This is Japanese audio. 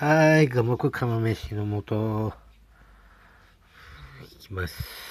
はい、五目釜飯の素。いきます。